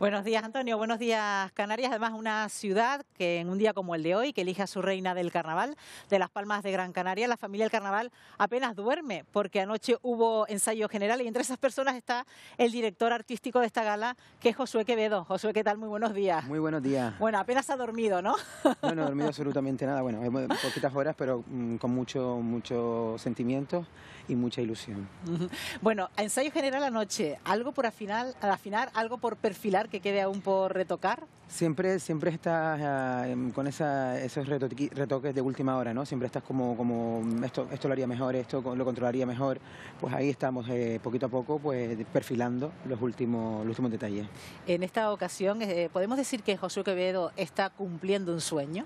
Buenos días, Antonio. Buenos días, Canarias. Además, una ciudad que en un día como el de hoy, que elige a su reina del carnaval, de Las Palmas de Gran Canaria, la familia del carnaval apenas duerme, porque anoche hubo ensayo general y entre esas personas está el director artístico de esta gala, que es Josué Quevedo. Josué, ¿qué tal? Muy buenos días. Muy buenos días. Bueno, apenas ha dormido, ¿no? No, no he dormido absolutamente nada. Bueno, eh, poquitas horas, pero mm, con mucho, mucho sentimiento y mucha ilusión. Bueno, ensayo general anoche, algo por afinar algo por perfilar que quede aún por retocar? Siempre, siempre estás ah, em, con esos retoques de última hora, ¿no? Siempre estás como, como mm, esto, esto lo haría mejor, esto lo controlaría mejor. Pues ahí estamos eh, poquito a poco pues, perfilando los últimos, los últimos detalles. En esta ocasión, eh, ¿podemos decir que Josué Quevedo está cumpliendo un sueño?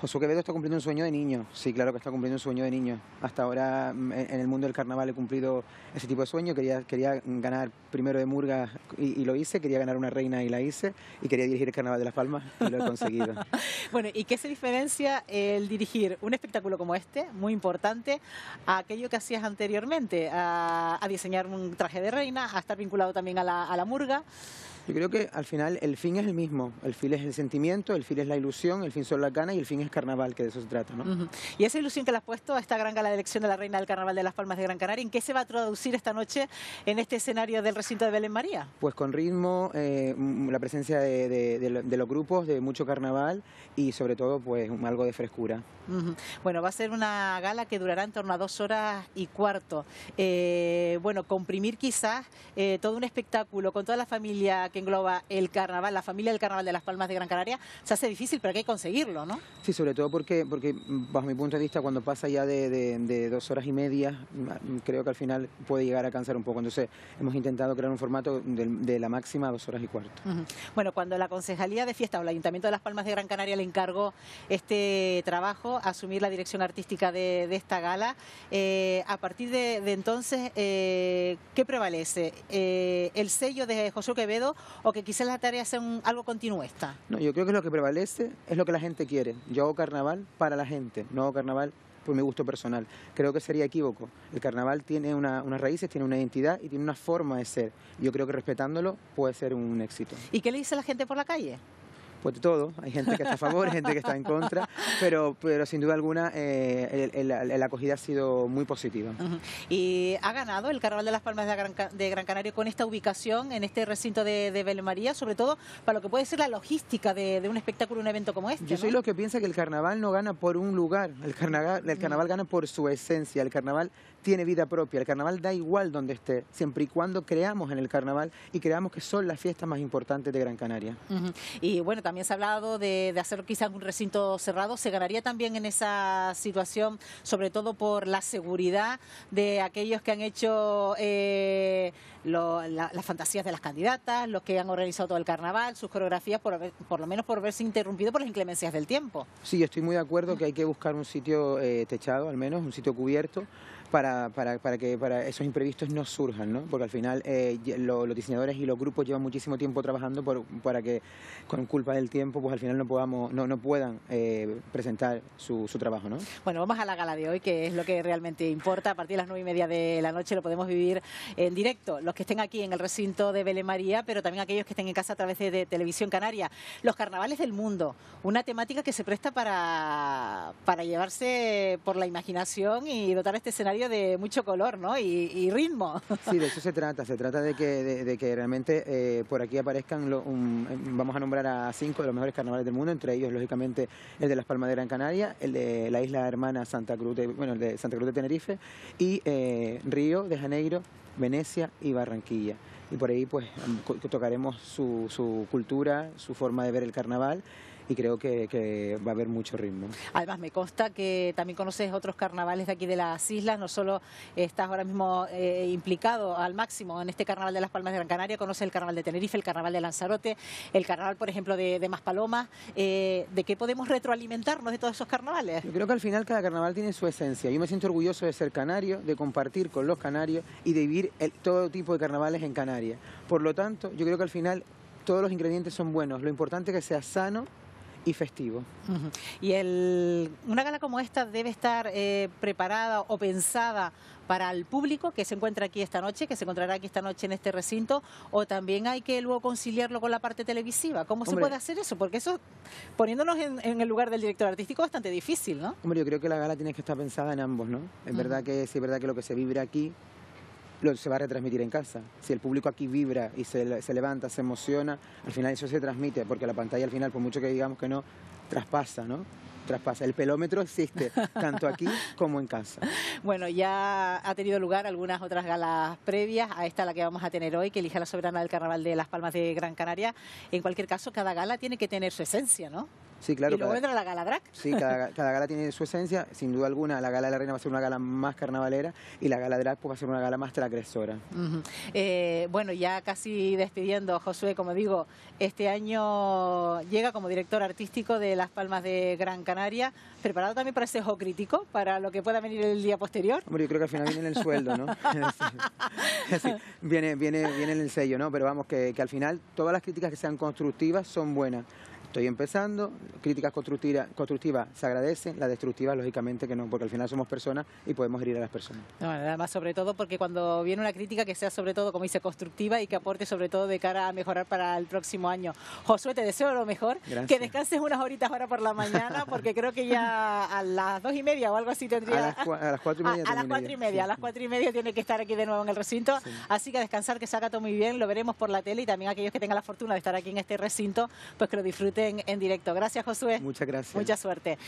Josué Quevedo está cumpliendo un sueño de niño, sí, claro que está cumpliendo un sueño de niño. Hasta ahora mm, en el mundo del carnaval he cumplido ese tipo de sueño, quería, quería ganar primero de Murga y, lo hice, quería ganar una reina y la hice, y quería dirigir el Carnaval de Las Palmas y lo he conseguido. bueno, ¿y qué se diferencia el dirigir un espectáculo como este, muy importante, a aquello que hacías anteriormente, a, diseñar un traje de reina, a estar vinculado también a la, a la Murga? Yo creo que al final el fin es el mismo. El fin es el sentimiento, el fin es la ilusión, el fin son las ganas y el fin es carnaval, que de eso se trata. ¿no? Y esa ilusión que le has puesto a esta gran gala de elección de la reina del carnaval de Las Palmas de Gran Canaria, ¿en qué se va a traducir esta noche en este escenario del de Belén María? Pues con ritmo, eh, la presencia de, los grupos, de mucho carnaval y sobre todo pues algo de frescura. Bueno, va a ser una gala que durará en torno a dos horas y cuarto. Eh, bueno, comprimir quizás eh, todo un espectáculo con toda la familia que engloba el carnaval, la familia del carnaval de Las Palmas de Gran Canaria, se hace difícil, pero hay que conseguirlo, ¿no? Sí, sobre todo porque, porque mm, bajo mi punto de vista, cuando pasa ya de dos horas y media, mm, creo que al final puede llegar a cansar un poco. Entonces, hemos intentado crear un formato de, la máxima dos horas y cuarto. Bueno, cuando la Concejalía de Fiesta o el Ayuntamiento de Las Palmas de Gran Canaria le encargó este trabajo, asumir la dirección artística de, esta gala, eh, a partir de, entonces, eh, ¿qué prevalece? Eh, ¿El sello de José Quevedo o que quizás la tarea sea algo continuista? No, yo creo que lo que prevalece es lo que la gente quiere. Yo hago carnaval para la gente, no hago carnaval por pues, mi gusto personal. Creo que sería equívoco. El carnaval tiene una, unas raíces, tiene una identidad y tiene una forma de ser. Yo creo que respetándolo puede ser un éxito. ¿Y qué le dice la gente por la calle? pues de todo. Hay gente que está a favor, gente que está en contra, pero, pero sin duda alguna eh, la acogida ha sido muy positiva. ¿Y ha ganado el Carnaval de las Palmas de Gran, de Canaria con esta ubicación en este recinto de, de Belmaría, sobre todo para lo que puede ser la logística de, un espectáculo, un evento como este? Yo soy lo que piensa que el Carnaval no gana por un lugar, el Carnaval, el carnaval gana por su esencia, el Carnaval tiene vida propia, el Carnaval da igual donde esté, siempre y cuando creamos en el Carnaval y creamos que son las fiestas más importantes de Gran Canaria. Y bueno, también se ha hablado de, hacer quizá quizás un recinto cerrado. ¿Se ganaría también en esa situación, sobre todo por la seguridad de aquellos que han hecho eh, las fantasías de las candidatas, los que han organizado todo el carnaval, sus coreografías, por, lo menos por verse interrumpido por las inclemencias del tiempo. Sí, yo estoy muy de acuerdo que hay que buscar un sitio eh, techado, al menos, un sitio cubierto, para, para, que para esos imprevistos no surjan, ¿no? Porque al final eh, los diseñadores y los grupos llevan muchísimo tiempo trabajando por, para que con culpa del tiempo, pues al final no podamos, no, puedan eh, presentar su, su, trabajo, ¿no? Bueno, vamos a la gala de hoy, que es lo que realmente importa. A partir de las nueve y media de la noche lo podemos vivir en directo que estén aquí en el recinto de Belén pero también aquellos que estén en casa a través de, Televisión Canaria. Los carnavales del mundo, una temática que se presta para, para llevarse por la imaginación y dotar este escenario de mucho color ¿no? y, ritmo. Sí, de eso se trata, se trata de que, de, que realmente eh, por aquí aparezcan, em, vamos a nombrar a cinco de los mejores carnavales del mundo, entre ellos lógicamente el de Las Palmaderas en Canarias, el de la isla hermana Santa Cruz de, bueno, el de Santa Cruz de Tenerife y eh, Río de Janeiro Venecia y Barranquilla. Y por ahí pues tocaremos su, su cultura, su forma de ver el carnaval y creo que, va a haber mucho ritmo. Además, me consta que también conoces otros carnavales de aquí de las islas, no solo estás ahora mismo eh, implicado al máximo en este carnaval de las Palmas de Gran Canaria, conoces el carnaval de Tenerife, el carnaval de Lanzarote, el carnaval, por ejemplo, de, de Maspalomas. Eh, ¿De qué podemos retroalimentarnos de todos esos carnavales? Yo creo que al final cada carnaval tiene su esencia. Yo me siento orgulloso de ser canario, de compartir con los canarios y de vivir todo tipo de carnavales en Canaria... Por lo tanto, yo creo que al final todos los ingredientes son buenos. Lo importante es que sea sano y festivo. Y el, una gala como esta debe estar eh, preparada o pensada para el público que se encuentra aquí esta noche, que se encontrará aquí esta noche en este recinto, o también hay que luego conciliarlo con la parte televisiva. ¿Cómo se puede hacer eso? Porque eso, poniéndonos en, el lugar del director artístico, es bastante difícil, ¿no? Hombre, yo creo que la gala tiene que estar pensada en ambos, ¿no? Es verdad que es verdad que lo que se vibra aquí se va a retransmitir en casa. Si el público aquí vibra y se, se, levanta, se emociona, al final eso se transmite, porque la pantalla al final, por mucho que digamos que no, traspasa, ¿no? Traspasa. El pelómetro existe, tanto aquí como en casa. Bueno, ya ha tenido lugar algunas otras galas previas a esta la que vamos a tener hoy, que elige a la soberana del Carnaval de Las Palmas de Gran Canaria. En cualquier caso, cada gala tiene que tener su esencia, ¿no? Y luego entra la gala drag. Sí, cada, gala tiene su esencia. Sin duda alguna, la gala de la reina va a ser una gala más carnavalera y la gala drag pues, va a ser una gala más tragresora. Eh, bueno, ya casi despidiendo, Josué, como digo, este año llega como director artístico de Las Palmas de Gran Canaria. ¿Preparado también para ese ojo crítico, para lo que pueda venir el día posterior? Hombre, yo creo que al final viene en el sueldo, ¿no? Viene, viene, viene en el sello, ¿no? Pero vamos, que al final todas las críticas que sean constructivas son buenas. Estoy empezando, críticas constructivas, constructivas se agradecen, las destructivas lógicamente que no, porque al final somos personas y podemos herir a las personas. Además, nada más sobre todo porque cuando viene una crítica que sea sobre todo, como dice, constructiva y que aporte sobre todo de cara a mejorar para el próximo año. Josué, te deseo lo mejor, que descanses unas horitas ahora por la mañana, porque creo que ya a las dos y media o algo así tendría... A las, cuatro y media. A, las cuatro y ah, media, a las cuatro tiene que estar aquí de nuevo en el recinto, así que a descansar, que se haga todo muy bien, lo veremos por la tele y también aquellos que tengan la fortuna de estar aquí en este recinto, pues que lo disfruten en, directo. Gracias, Josué. Muchas gracias. Mucha suerte.